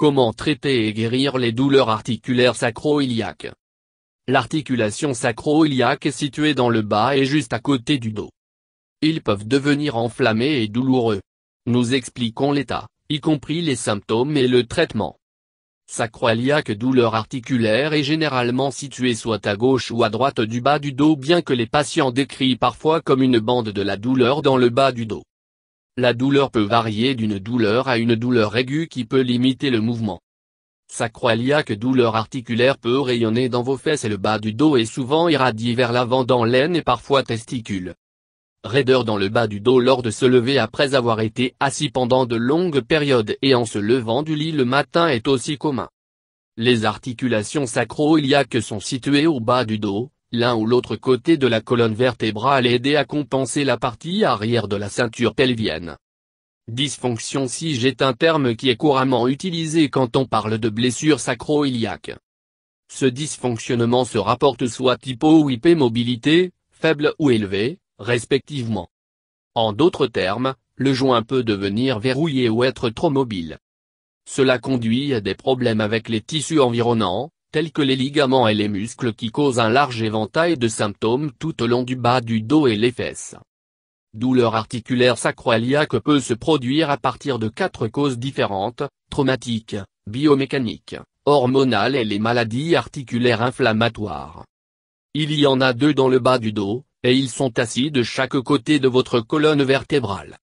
Comment traiter et guérir les douleurs articulaires sacro-iliaques L'articulation sacro-iliaque est située dans le bas et juste à côté du dos. Ils peuvent devenir enflammés et douloureux. Nous expliquons l'état, y compris les symptômes et le traitement. Sacro-iliaque douleur articulaire est généralement située soit à gauche ou à droite du bas du dos bien que les patients décrivent parfois comme une bande de la douleur dans le bas du dos. La douleur peut varier d'une douleur à une douleur aiguë qui peut limiter le mouvement. Sacroiliaque douleur articulaire peut rayonner dans vos fesses et le bas du dos est souvent irradié vers l'avant dans l'aine et parfois testicule. Raideur dans le bas du dos lors de se lever après avoir été assis pendant de longues périodes et en se levant du lit le matin est aussi commun. Les articulations sacroiliaques sont situées au bas du dos, l'un ou l'autre côté de la colonne vertébrale aidé à compenser la partie arrière de la ceinture pelvienne. Dysfonction SIG est un terme qui est couramment utilisé quand on parle de blessure sacro-iliaque. Ce dysfonctionnement se rapporte soit hypo ou mobilité, faible ou élevée, respectivement. En d'autres termes, le joint peut devenir verrouillé ou être trop mobile. Cela conduit à des problèmes avec les tissus environnants, tels que les ligaments et les muscles qui causent un large éventail de symptômes tout au long du bas du dos et les fesses. Douleur articulaire sacroiliaque peut se produire à partir de quatre causes différentes, traumatiques, biomécaniques, hormonales et les maladies articulaires inflammatoires. Il y en a deux dans le bas du dos, et ils sont assis de chaque côté de votre colonne vertébrale.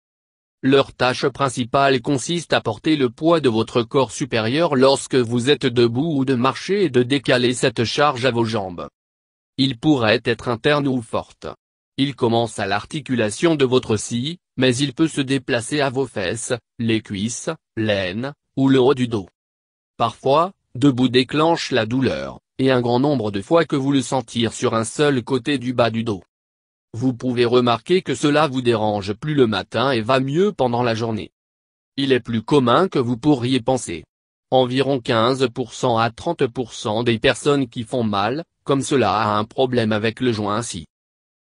Leur tâche principale consiste à porter le poids de votre corps supérieur lorsque vous êtes debout ou de marcher et de décaler cette charge à vos jambes. Il pourrait être interne ou forte. Il commence à l'articulation de votre scie, mais il peut se déplacer à vos fesses, les cuisses, l'aine, ou le haut du dos. Parfois, debout déclenche la douleur, et un grand nombre de fois que vous le sentirez sur un seul côté du bas du dos. Vous pouvez remarquer que cela vous dérange plus le matin et va mieux pendant la journée. Il est plus commun que vous pourriez penser. Environ 15% à 30% des personnes qui font mal, comme cela a un problème avec le joint si.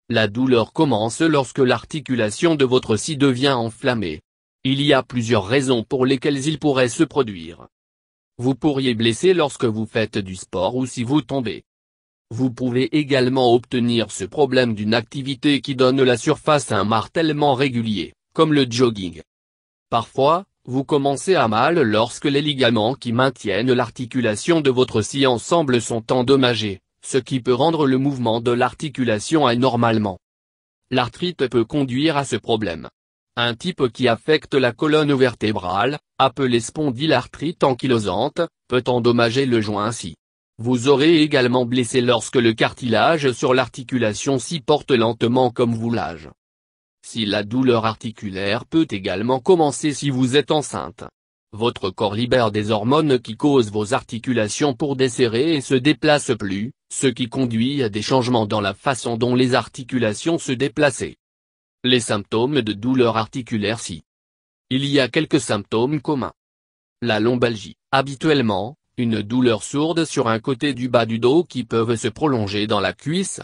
La douleur commence lorsque l'articulation de votre scie devient enflammée. Il y a plusieurs raisons pour lesquelles il pourrait se produire. Vous pourriez blesser lorsque vous faites du sport ou si vous tombez. Vous pouvez également obtenir ce problème d'une activité qui donne la surface à un martèlement régulier, comme le jogging. Parfois, vous commencez à mal lorsque les ligaments qui maintiennent l'articulation de votre scie ensemble sont endommagés, ce qui peut rendre le mouvement de l'articulation anormalement. L'arthrite peut conduire à ce problème. Un type qui affecte la colonne vertébrale, appelé spondylarthrite ankylosante, peut endommager le joint ainsi. Vous aurez également blessé lorsque le cartilage sur l'articulation s'y porte lentement comme vous l'âge. Si la douleur articulaire peut également commencer si vous êtes enceinte. Votre corps libère des hormones qui causent vos articulations pour desserrer et se déplacent plus, ce qui conduit à des changements dans la façon dont les articulations se déplacent. Les symptômes de douleur articulaire si. Il y a quelques symptômes communs. La lombalgie, habituellement, une douleur sourde sur un côté du bas du dos qui peuvent se prolonger dans la cuisse.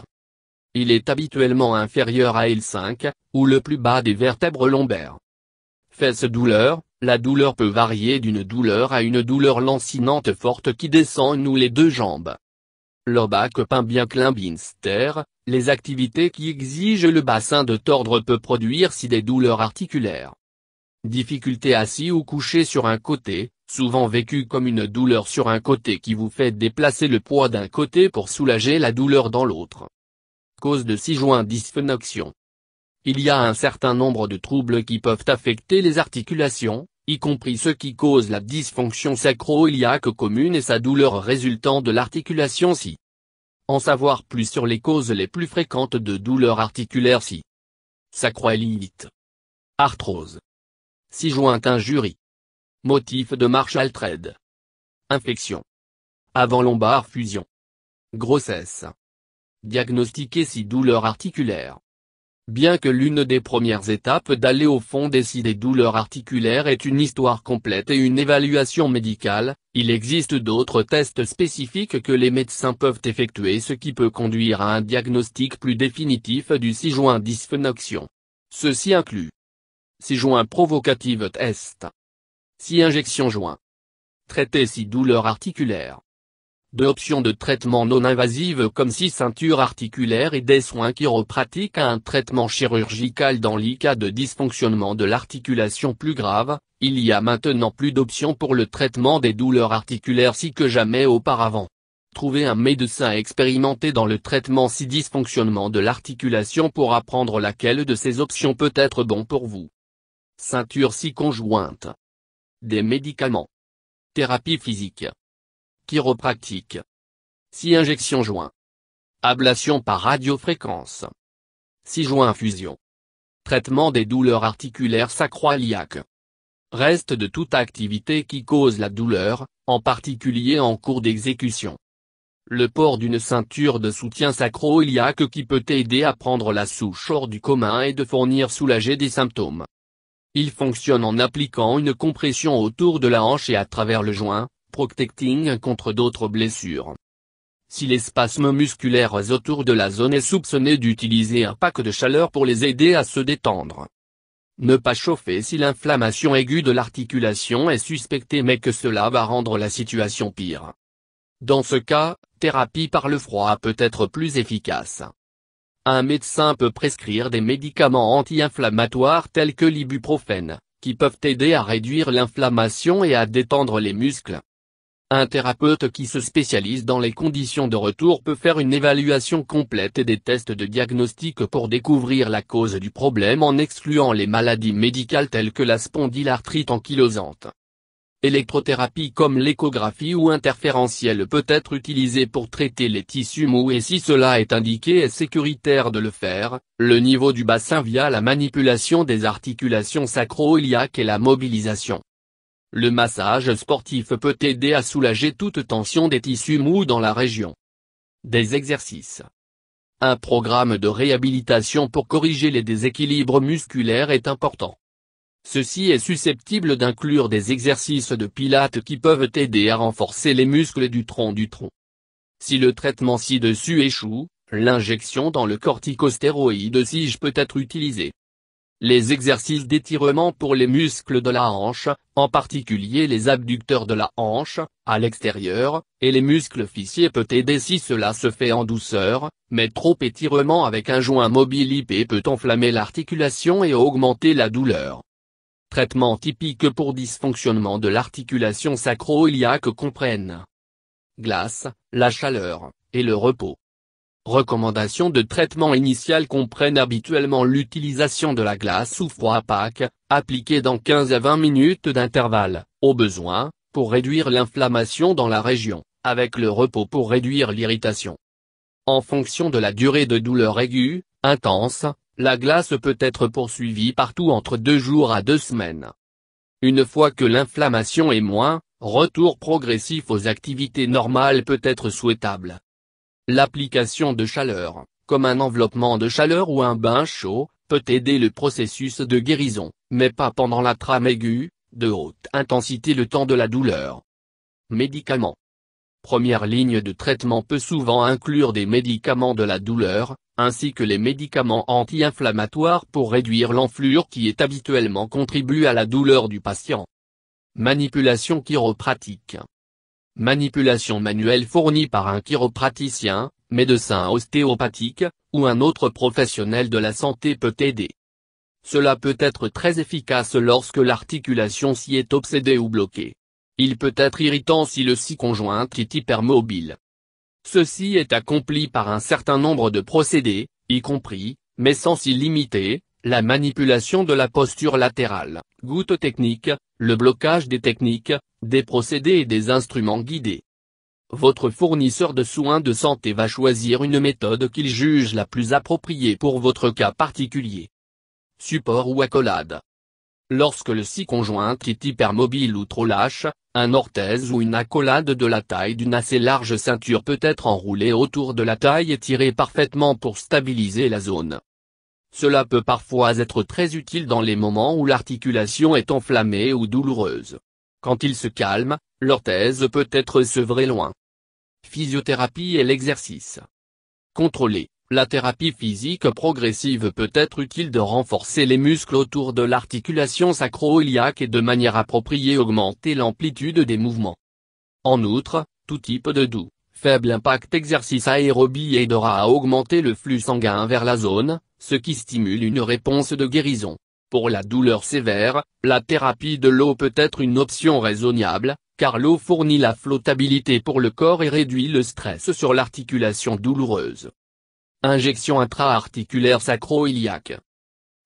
Il est habituellement inférieur à L5, ou le plus bas des vertèbres lombaires. Fesse douleur, la douleur peut varier d'une douleur à une douleur lancinante forte qui descend nous les deux jambes. bac peint bien Klimbinster, les activités qui exigent le bassin de tordre peut produire si des douleurs articulaires. Difficulté assis ou couché sur un côté, souvent vécu comme une douleur sur un côté qui vous fait déplacer le poids d'un côté pour soulager la douleur dans l'autre. Cause de 6 joints dysphénoxion. Il y a un certain nombre de troubles qui peuvent affecter les articulations, y compris ceux qui causent la dysfonction sacro-iliaque commune et sa douleur résultant de l'articulation si. En savoir plus sur les causes les plus fréquentes de douleurs articulaires si. Sacroiliite. Arthrose. Si joint injurie. Motif de Marshall Trade. Infection. Avant lombard fusion. Grossesse. Diagnostiquer si douleurs articulaires. Bien que l'une des premières étapes d'aller au fond des si des douleurs articulaires est une histoire complète et une évaluation médicale, il existe d'autres tests spécifiques que les médecins peuvent effectuer ce qui peut conduire à un diagnostic plus définitif du si joint dysphénoxion. Ceci inclut. Si joint provocative test. 6 Injection joint. Traiter 6 douleurs articulaires. Deux options de traitement non invasives comme 6 ceinture articulaire et des soins chiropratiques à un traitement chirurgical dans les cas de dysfonctionnement de l'articulation plus grave, il y a maintenant plus d'options pour le traitement des douleurs articulaires si que jamais auparavant. Trouvez un médecin expérimenté dans le traitement si dysfonctionnement de l'articulation pour apprendre laquelle de ces options peut être bon pour vous. Ceinture si conjointe des médicaments, thérapie physique, chiropractique, Si injection joint, ablation par radiofréquence, Si joint infusion, traitement des douleurs articulaires sacroiliaques, reste de toute activité qui cause la douleur, en particulier en cours d'exécution. Le port d'une ceinture de soutien sacro-iliaque qui peut aider à prendre la souche hors du commun et de fournir soulager des symptômes. Il fonctionne en appliquant une compression autour de la hanche et à travers le joint, protecting contre d'autres blessures. Si les spasmes musculaires autour de la zone est soupçonné d'utiliser un pack de chaleur pour les aider à se détendre. Ne pas chauffer si l'inflammation aiguë de l'articulation est suspectée mais que cela va rendre la situation pire. Dans ce cas, thérapie par le froid peut être plus efficace. Un médecin peut prescrire des médicaments anti-inflammatoires tels que l'ibuprofène, qui peuvent aider à réduire l'inflammation et à détendre les muscles. Un thérapeute qui se spécialise dans les conditions de retour peut faire une évaluation complète et des tests de diagnostic pour découvrir la cause du problème en excluant les maladies médicales telles que la spondylarthrite ankylosante, Électrothérapie comme l'échographie ou interférentielle peut être utilisée pour traiter les tissus mous et si cela est indiqué et sécuritaire de le faire, le niveau du bassin via la manipulation des articulations sacro-iliaques et la mobilisation. Le massage sportif peut aider à soulager toute tension des tissus mous dans la région. Des exercices. Un programme de réhabilitation pour corriger les déséquilibres musculaires est important. Ceci est susceptible d'inclure des exercices de pilates qui peuvent aider à renforcer les muscles du tronc du tronc. Si le traitement ci-dessus échoue, l'injection dans le corticostéroïde SIGE peut être utilisée. Les exercices d'étirement pour les muscles de la hanche, en particulier les abducteurs de la hanche, à l'extérieur, et les muscles fissiers peut aider si cela se fait en douceur, mais trop étirement avec un joint mobile IP peut enflammer l'articulation et augmenter la douleur. Traitement typique pour dysfonctionnement de l'articulation sacro-iliaque comprennent glace, la chaleur, et le repos. Recommandations de traitement initial comprennent habituellement l'utilisation de la glace ou froid pack, appliquée dans 15 à 20 minutes d'intervalle, au besoin, pour réduire l'inflammation dans la région, avec le repos pour réduire l'irritation. En fonction de la durée de douleur aiguë, intense, la glace peut être poursuivie partout entre deux jours à deux semaines. Une fois que l'inflammation est moins, retour progressif aux activités normales peut être souhaitable. L'application de chaleur, comme un enveloppement de chaleur ou un bain chaud, peut aider le processus de guérison, mais pas pendant la trame aiguë, de haute intensité le temps de la douleur. Médicaments première ligne de traitement peut souvent inclure des médicaments de la douleur, ainsi que les médicaments anti-inflammatoires pour réduire l'enflure qui est habituellement contribue à la douleur du patient. Manipulation chiropratique Manipulation manuelle fournie par un chiropraticien, médecin ostéopathique, ou un autre professionnel de la santé peut aider. Cela peut être très efficace lorsque l'articulation s'y est obsédée ou bloquée. Il peut être irritant si le scie conjoint est hypermobile. Ceci est accompli par un certain nombre de procédés, y compris, mais sans s'y limiter, la manipulation de la posture latérale, goutte technique, le blocage des techniques, des procédés et des instruments guidés. Votre fournisseur de soins de santé va choisir une méthode qu'il juge la plus appropriée pour votre cas particulier. Support ou accolade. Lorsque le si conjoint est hypermobile ou trop lâche, un orthèse ou une accolade de la taille d'une assez large ceinture peut être enroulée autour de la taille et tirée parfaitement pour stabiliser la zone. Cela peut parfois être très utile dans les moments où l'articulation est enflammée ou douloureuse. Quand il se calme, l'orthèse peut être sevrée loin. Physiothérapie et l'exercice. Contrôler, la thérapie physique progressive peut être utile de renforcer les muscles autour de l'articulation sacro-iliaque et de manière appropriée augmenter l'amplitude des mouvements. En outre, tout type de doux, faible impact exercice aérobie aidera à augmenter le flux sanguin vers la zone, ce qui stimule une réponse de guérison. Pour la douleur sévère, la thérapie de l'eau peut être une option raisonnable, car l'eau fournit la flottabilité pour le corps et réduit le stress sur l'articulation douloureuse. Injection intra-articulaire sacro-iliaque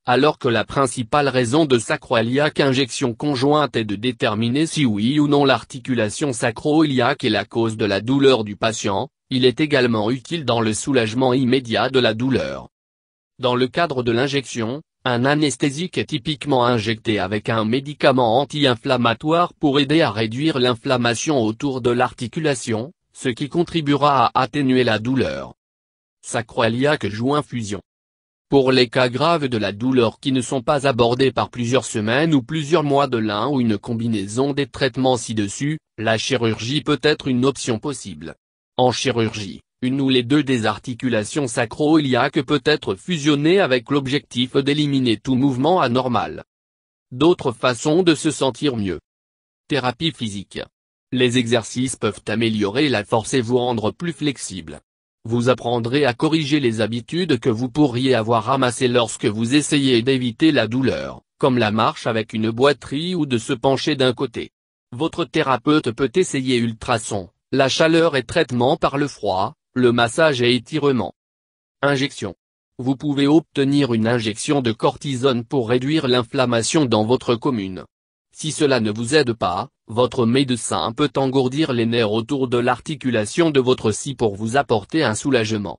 Alors que la principale raison de sacro-iliaque injection conjointe est de déterminer si oui ou non l'articulation sacro-iliaque est la cause de la douleur du patient, il est également utile dans le soulagement immédiat de la douleur. Dans le cadre de l'injection, un anesthésique est typiquement injecté avec un médicament anti-inflammatoire pour aider à réduire l'inflammation autour de l'articulation, ce qui contribuera à atténuer la douleur sacroiliaque joint fusion. Pour les cas graves de la douleur qui ne sont pas abordés par plusieurs semaines ou plusieurs mois de l'un ou une combinaison des traitements ci-dessus, la chirurgie peut être une option possible. En chirurgie, une ou les deux des articulations sacro peut être fusionnée avec l'objectif d'éliminer tout mouvement anormal. D'autres façons de se sentir mieux. Thérapie physique. Les exercices peuvent améliorer la force et vous rendre plus flexible vous apprendrez à corriger les habitudes que vous pourriez avoir ramassées lorsque vous essayez d'éviter la douleur, comme la marche avec une boiterie ou de se pencher d'un côté. Votre thérapeute peut essayer ultrasons, la chaleur et traitement par le froid, le massage et étirement. Injection. Vous pouvez obtenir une injection de cortisone pour réduire l'inflammation dans votre commune. Si cela ne vous aide pas, votre médecin peut engourdir les nerfs autour de l'articulation de votre scie pour vous apporter un soulagement.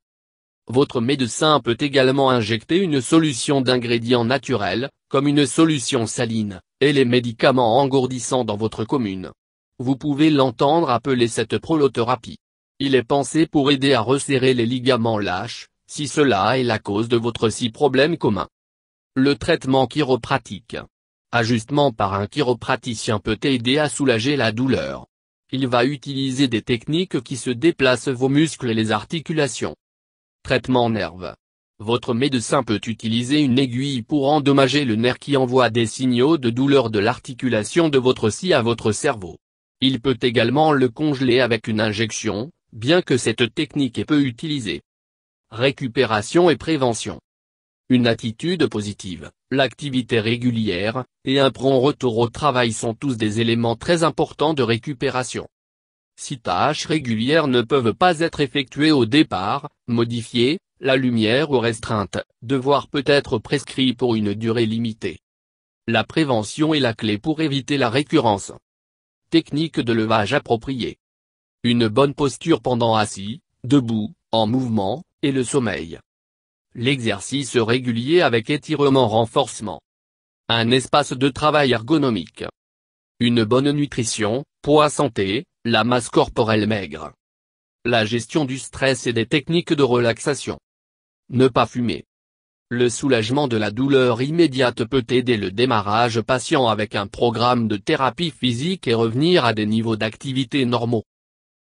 Votre médecin peut également injecter une solution d'ingrédients naturels, comme une solution saline, et les médicaments engourdissants dans votre commune. Vous pouvez l'entendre appeler cette prolothérapie. Il est pensé pour aider à resserrer les ligaments lâches, si cela est la cause de votre si problème commun. Le traitement chiropratique ajustement par un chiropraticien peut aider à soulager la douleur. Il va utiliser des techniques qui se déplacent vos muscles et les articulations. Traitement nerve. Votre médecin peut utiliser une aiguille pour endommager le nerf qui envoie des signaux de douleur de l'articulation de votre scie à votre cerveau. Il peut également le congeler avec une injection, bien que cette technique est peu utilisée. Récupération et prévention. Une attitude positive, l'activité régulière, et un prompt retour au travail sont tous des éléments très importants de récupération. Si tâches régulières ne peuvent pas être effectuées au départ, modifiées, la lumière ou restreinte, devoir peut être prescrit pour une durée limitée. La prévention est la clé pour éviter la récurrence. Technique de levage appropriée. Une bonne posture pendant assis, debout, en mouvement, et le sommeil. L'exercice régulier avec étirement renforcement. Un espace de travail ergonomique. Une bonne nutrition, poids santé, la masse corporelle maigre. La gestion du stress et des techniques de relaxation. Ne pas fumer. Le soulagement de la douleur immédiate peut aider le démarrage patient avec un programme de thérapie physique et revenir à des niveaux d'activité normaux.